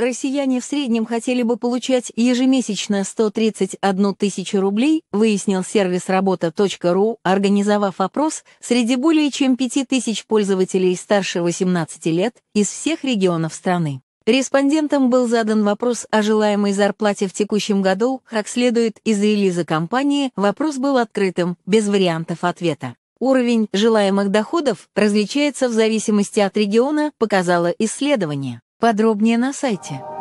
Россияне в среднем хотели бы получать ежемесячно 131 тысячу рублей, выяснил сервис работа.ру, организовав опрос среди более чем 5 тысяч пользователей старше 18 лет из всех регионов страны. Респондентам был задан вопрос о желаемой зарплате в текущем году, как следует из релиза компании, вопрос был открытым, без вариантов ответа. Уровень желаемых доходов различается в зависимости от региона, показало исследование. Подробнее на сайте.